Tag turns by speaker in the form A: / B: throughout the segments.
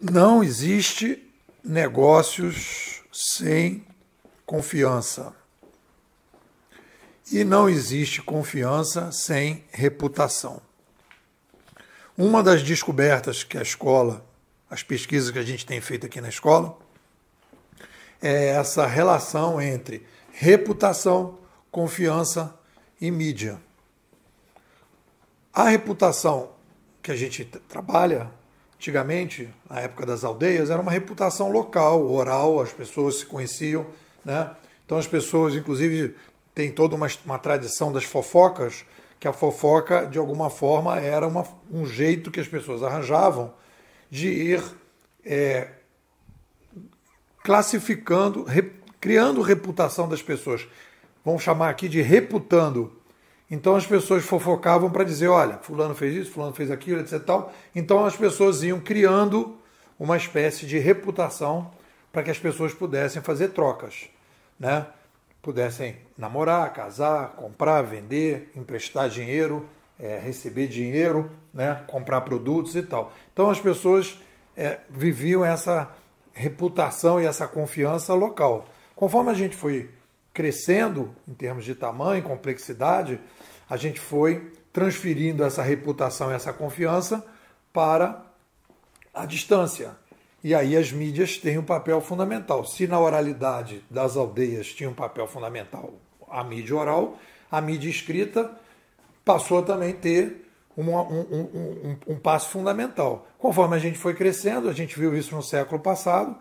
A: Não existe negócios sem confiança. E não existe confiança sem reputação. Uma das descobertas que a escola, as pesquisas que a gente tem feito aqui na escola, é essa relação entre reputação, confiança e mídia. A reputação que a gente trabalha antigamente, na época das aldeias, era uma reputação local, oral, as pessoas se conheciam, né? Então as pessoas, inclusive, tem toda uma, uma tradição das fofocas, que a fofoca, de alguma forma, era uma, um jeito que as pessoas arranjavam de ir é, classificando, criando reputação das pessoas. Vamos chamar aqui de reputando então as pessoas fofocavam para dizer, olha, fulano fez isso, fulano fez aquilo, etc. Tal. Então as pessoas iam criando uma espécie de reputação para que as pessoas pudessem fazer trocas, né? Pudessem namorar, casar, comprar, vender, emprestar dinheiro, é, receber dinheiro, né? Comprar produtos e tal. Então as pessoas é, viviam essa reputação e essa confiança local. Conforme a gente foi crescendo em termos de tamanho, complexidade, a gente foi transferindo essa reputação, essa confiança para a distância. E aí as mídias têm um papel fundamental. Se na oralidade das aldeias tinha um papel fundamental a mídia oral, a mídia escrita passou a também ter um, um, um, um passo fundamental. Conforme a gente foi crescendo, a gente viu isso no século passado,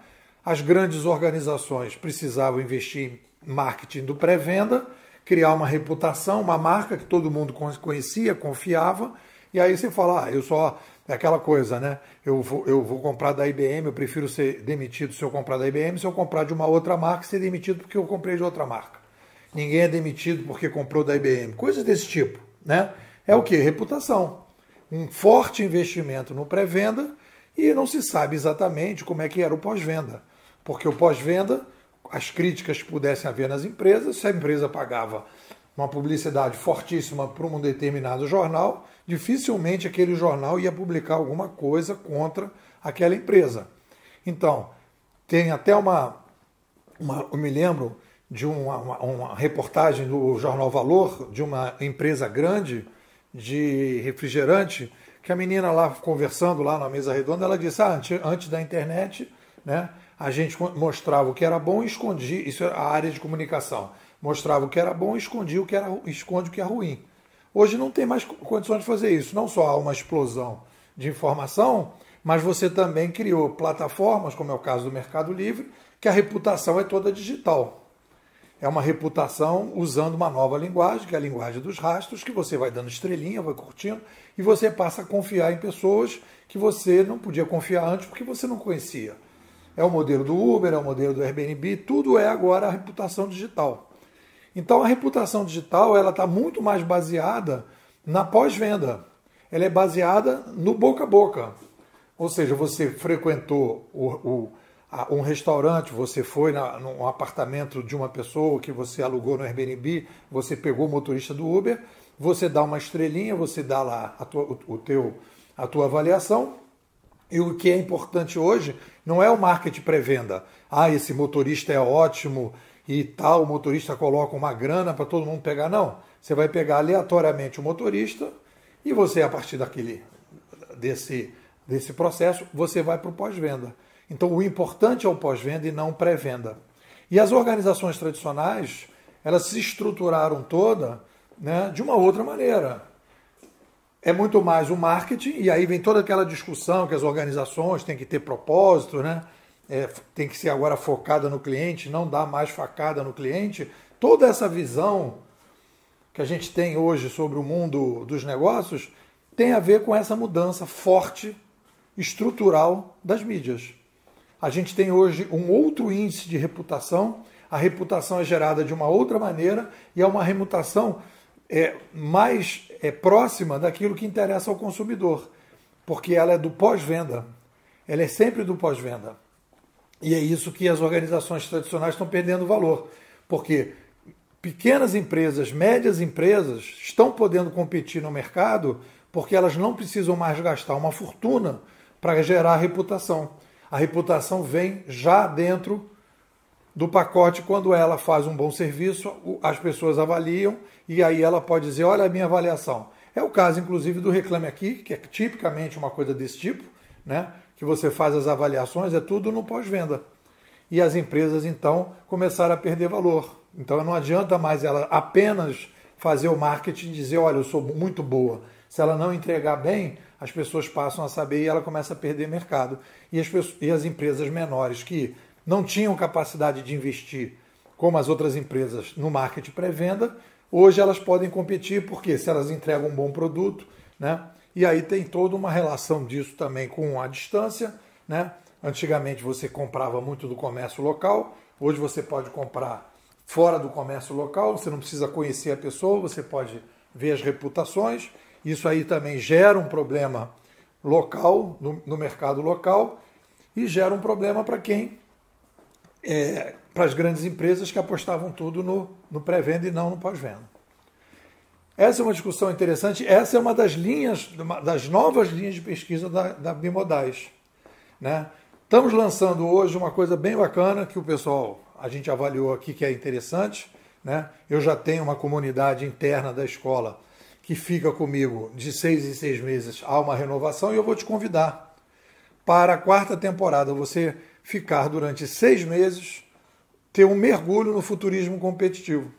A: as grandes organizações precisavam investir em marketing do pré-venda, criar uma reputação, uma marca que todo mundo conhecia, confiava, e aí você fala, ah, eu só. É aquela coisa, né? Eu vou, eu vou comprar da IBM, eu prefiro ser demitido se eu comprar da IBM, se eu comprar de uma outra marca, ser demitido porque eu comprei de outra marca. Ninguém é demitido porque comprou da IBM. Coisas desse tipo, né? É o que? Reputação. Um forte investimento no pré-venda e não se sabe exatamente como é que era o pós-venda porque o pós-venda, as críticas que pudessem haver nas empresas, se a empresa pagava uma publicidade fortíssima para um determinado jornal, dificilmente aquele jornal ia publicar alguma coisa contra aquela empresa. Então, tem até uma. uma eu me lembro de uma, uma, uma, reportagem do Jornal Valor, de uma empresa grande de refrigerante, que a menina lá conversando lá na mesa redonda, ela disse: ah, antes, antes da internet, né, a gente mostrava o que era bom e escondia, isso era é a área de comunicação, mostrava o que era bom e escondia o que era, esconde o que é ruim. Hoje não tem mais condições de fazer isso, não só há uma explosão de informação, mas você também criou plataformas, como é o caso do Mercado Livre, que a reputação é toda digital. É uma reputação usando uma nova linguagem, que é a linguagem dos rastros, que você vai dando estrelinha, vai curtindo, e você passa a confiar em pessoas que você não podia confiar antes porque você não conhecia. É o modelo do Uber, é o modelo do Airbnb, tudo é agora a reputação digital. Então a reputação digital ela está muito mais baseada na pós-venda. Ela é baseada no boca a boca. Ou seja, você frequentou o, o, a, um restaurante, você foi na, num apartamento de uma pessoa que você alugou no Airbnb, você pegou o motorista do Uber, você dá uma estrelinha, você dá lá a tua, o, o teu, a tua avaliação e o que é importante hoje não é o marketing pré-venda. Ah, esse motorista é ótimo e tal, o motorista coloca uma grana para todo mundo pegar. Não. Você vai pegar aleatoriamente o motorista e você, a partir daquele desse, desse processo, você vai para o pós-venda. Então o importante é o pós-venda e não pré-venda. E as organizações tradicionais, elas se estruturaram toda né, de uma outra maneira é muito mais o marketing, e aí vem toda aquela discussão que as organizações têm que ter propósito, né? É, tem que ser agora focada no cliente, não dar mais facada no cliente. Toda essa visão que a gente tem hoje sobre o mundo dos negócios tem a ver com essa mudança forte, estrutural das mídias. A gente tem hoje um outro índice de reputação, a reputação é gerada de uma outra maneira e é uma reputação é, mais é próxima daquilo que interessa ao consumidor, porque ela é do pós-venda. Ela é sempre do pós-venda. E é isso que as organizações tradicionais estão perdendo valor, porque pequenas empresas, médias empresas estão podendo competir no mercado porque elas não precisam mais gastar uma fortuna para gerar reputação. A reputação vem já dentro do pacote, quando ela faz um bom serviço, as pessoas avaliam e aí ela pode dizer: olha a minha avaliação. É o caso, inclusive, do Reclame Aqui, que é tipicamente uma coisa desse tipo, né? que você faz as avaliações, é tudo no pós-venda. E as empresas, então, começaram a perder valor. Então não adianta mais ela apenas fazer o marketing e dizer: olha, eu sou muito boa. Se ela não entregar bem, as pessoas passam a saber e ela começa a perder mercado. E as, pessoas, e as empresas menores que não tinham capacidade de investir como as outras empresas no marketing pré-venda, hoje elas podem competir porque se elas entregam um bom produto, né? E aí tem toda uma relação disso também com a distância, né? Antigamente você comprava muito do comércio local, hoje você pode comprar fora do comércio local, você não precisa conhecer a pessoa, você pode ver as reputações. Isso aí também gera um problema local, no, no mercado local, e gera um problema para quem é, para as grandes empresas que apostavam tudo no, no pré-venda e não no pós-venda. Essa é uma discussão interessante. Essa é uma das linhas, das novas linhas de pesquisa da, da Bimodais. Né? Estamos lançando hoje uma coisa bem bacana que o pessoal, a gente avaliou aqui que é interessante. Né? Eu já tenho uma comunidade interna da escola que fica comigo de seis em seis meses. Há uma renovação e eu vou te convidar para a quarta temporada. Você ficar durante seis meses, ter um mergulho no futurismo competitivo.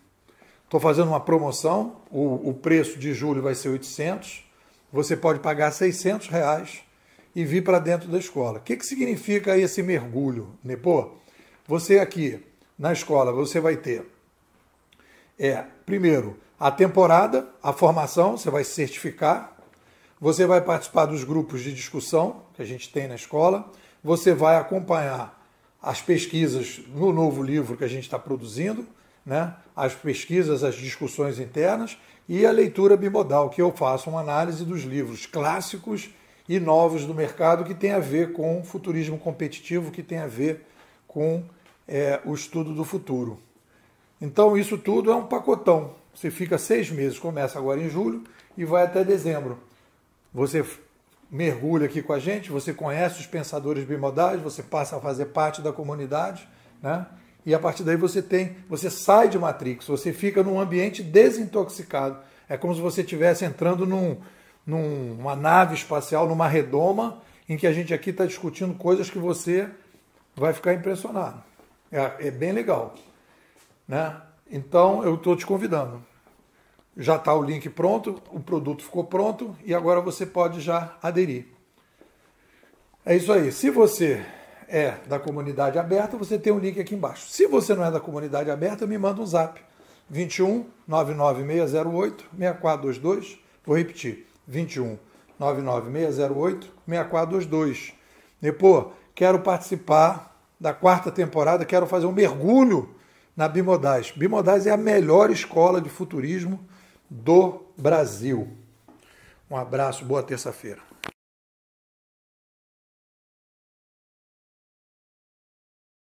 A: Estou fazendo uma promoção, o, o, preço de julho vai ser 800, você pode pagar 600 reais e vir para dentro da escola. O que, que significa esse mergulho, Nepô? Você aqui, na escola, você vai ter, é, primeiro, a temporada, a formação, você vai certificar, você vai participar dos grupos de discussão que a gente tem na escola, você vai acompanhar as pesquisas no novo livro que a gente está produzindo, né? as pesquisas, as discussões internas e a leitura bimodal, que eu faço uma análise dos livros clássicos e novos do mercado que tem a ver com futurismo competitivo, que tem a ver com é, o estudo do futuro. Então, isso tudo é um pacotão. Você fica seis meses, começa agora em julho e vai até dezembro. Você mergulha aqui com a gente, você conhece os pensadores bimodais, você passa a fazer parte da comunidade, né? E a partir daí você tem, você sai de Matrix, você fica num ambiente desintoxicado. É como se você estivesse entrando num, numa nave espacial, numa redoma, em que a gente aqui está discutindo coisas que você vai ficar impressionado. É, é bem legal. Né? Então eu estou te convidando já está o link pronto, o produto ficou pronto e agora você pode já aderir. É isso aí. Se você é da comunidade aberta, você tem um link aqui embaixo. Se você não é da comunidade aberta, me manda um zap. 21 99608 6422. Vou repetir. 21 99608 6422. Nepô, quero participar da quarta temporada, quero fazer um mergulho na Bimodais. Bimodais é a melhor escola de futurismo do Brasil. Um abraço, boa terça-feira.